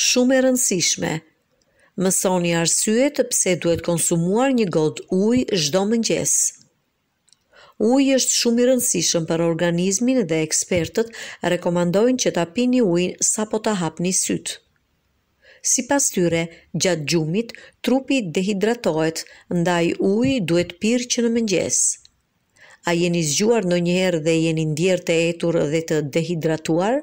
shumë e rëndësishme. Mësoni arsyet pse duhet konsumuar një got ujë çdo mëngjes. Uji është shumë i rëndësishëm për organizmin dhe ekspertët rekomandojnë që ta pini ujin sapo ta hapni sytë. Si pas tyre, gjatë gjumit, trupi dehidratohet, ndaj uj duhet pirë që në mëngjes. A jeni zgjuar në njëherë dhe jeni ndjerë të etur dhe të dehidratuar?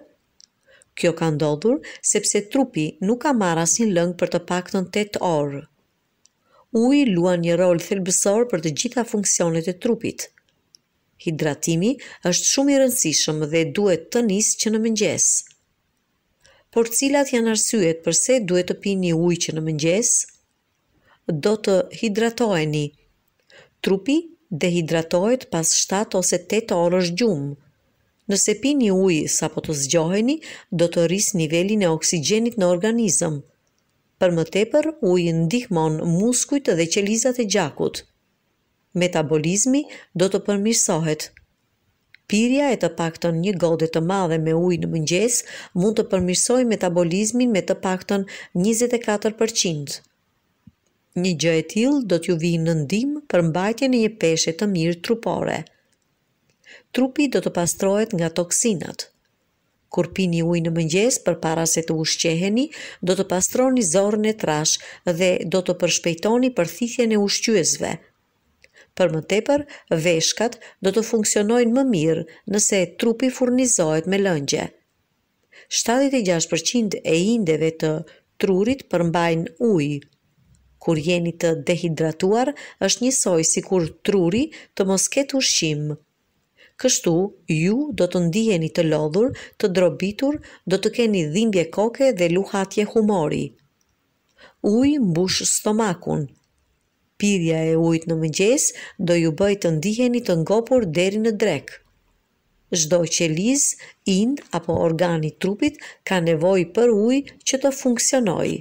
Kjo ka ndodhur sepse trupi nuk ka marrë asnjë lëng për të paktën 8 orë. Uji luan një rol thelbësor për të gjitha funksionet e trupit. Hidratimi është shumë i rëndësishëm dhe duhet të nisë që në mëngjes por cilat janë arsyet përse duhet të pini një ujë që në mëngjes do të hidratoheni. Trupi dehidratohet pas 7 ose 8 orësh gjumë. Nëse pini një ujë sapo të zgjoheni, do të rris nivelin e oksigjenit në organizëm. Për më tepër, uji ndihmon muskujt dhe qelizat e gjakut. Metabolizmi do të përmirësohet. Pirja e të pakton një godet të madhe me ujë në mëngjes mund të përmirsoj metabolizmin me të pakton 24%. Një gjë e tillë do t'ju vinë në ndihmë për mbajtjen e një peshe të mirë trupore. Trupi do të pastrohet nga toksinat. Kur pini ujë në mëngjes përpara se të ushqeheni, do të pastroni zorrën e trash dhe do të përshpejtoni përthithjen e ushqyesve. Për më tepër, veshkat do të funksionojnë më mirë nëse trupi furnizohet me lëngje. 76% e indeve të trurit përmbajnë ujë. Kur jeni të dehidratuar, është njësoj si kur truri të mos ketë ushqim. Kështu, ju do të ndijeni të lodhur, të drobitur, do të keni dhimbje koke dhe luhatje humori. Uj mbush stomakun, pirja e ujt në mëngjes, do ju bëj të ndiheni të ngopur deri në drek. Zdo që liz, ind apo organi trupit ka nevoj për uj që të funksionojë.